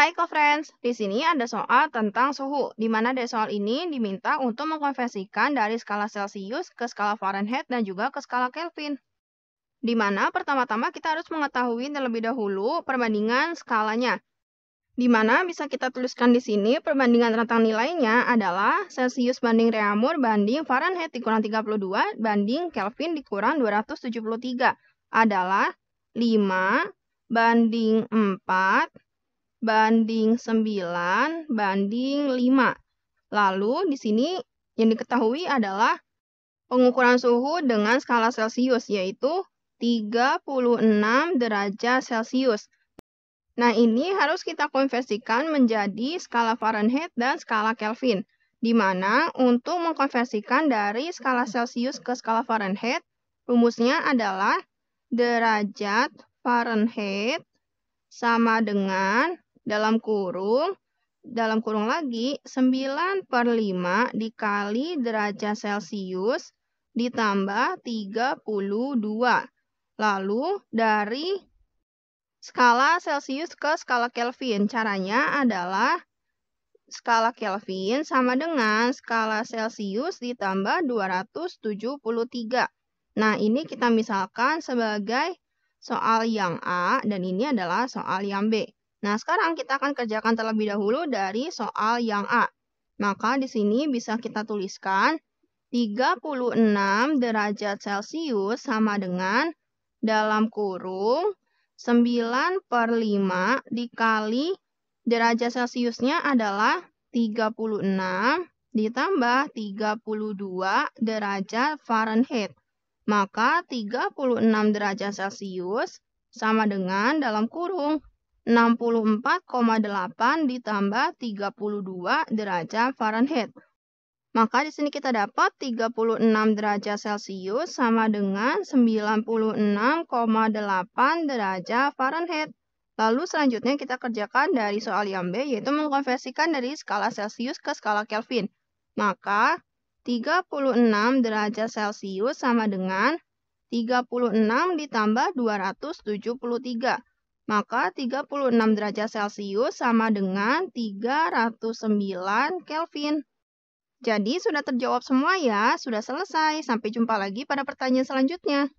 Hai co-friends, di sini ada soal tentang suhu, di mana dari soal ini diminta untuk mengkonversikan dari skala Celsius ke skala Fahrenheit dan juga ke skala Kelvin. Di mana pertama-tama kita harus mengetahui terlebih dahulu perbandingan skalanya. Di mana bisa kita tuliskan di sini perbandingan tentang nilainya adalah Celsius banding Reaumur banding Fahrenheit dikurang 32 banding Kelvin dikurang 273 adalah 5 banding 4 banding 9 banding 5. Lalu di sini yang diketahui adalah pengukuran suhu dengan skala Celcius yaitu 36 derajat Celcius. Nah, ini harus kita konversikan menjadi skala Fahrenheit dan skala Kelvin. Di mana untuk mengkonversikan dari skala Celcius ke skala Fahrenheit, rumusnya adalah derajat Fahrenheit sama dengan dalam kurung dalam kurung lagi 9 per 5 dikali derajat Celcius ditambah 32. Lalu dari skala Celcius ke skala Kelvin. Caranya adalah skala Kelvin sama dengan skala Celcius ditambah 273. Nah, ini kita misalkan sebagai soal yang A dan ini adalah soal yang B. Nah, sekarang kita akan kerjakan terlebih dahulu dari soal yang A. Maka di sini bisa kita tuliskan 36 derajat Celcius sama dengan dalam kurung 9 per 5 dikali derajat Celciusnya adalah 36 ditambah 32 derajat Fahrenheit. Maka 36 derajat Celcius sama dengan dalam kurung 64,8 ditambah 32 derajat Fahrenheit. Maka di sini kita dapat 36 derajat Celcius sama dengan 96,8 derajat Fahrenheit. Lalu selanjutnya kita kerjakan dari soal yang B yaitu mengkonversikan dari skala Celcius ke skala Kelvin. Maka 36 derajat Celcius sama dengan 36 ditambah 273 maka 36 derajat Celcius sama dengan 309 Kelvin. Jadi sudah terjawab semua ya, sudah selesai. Sampai jumpa lagi pada pertanyaan selanjutnya.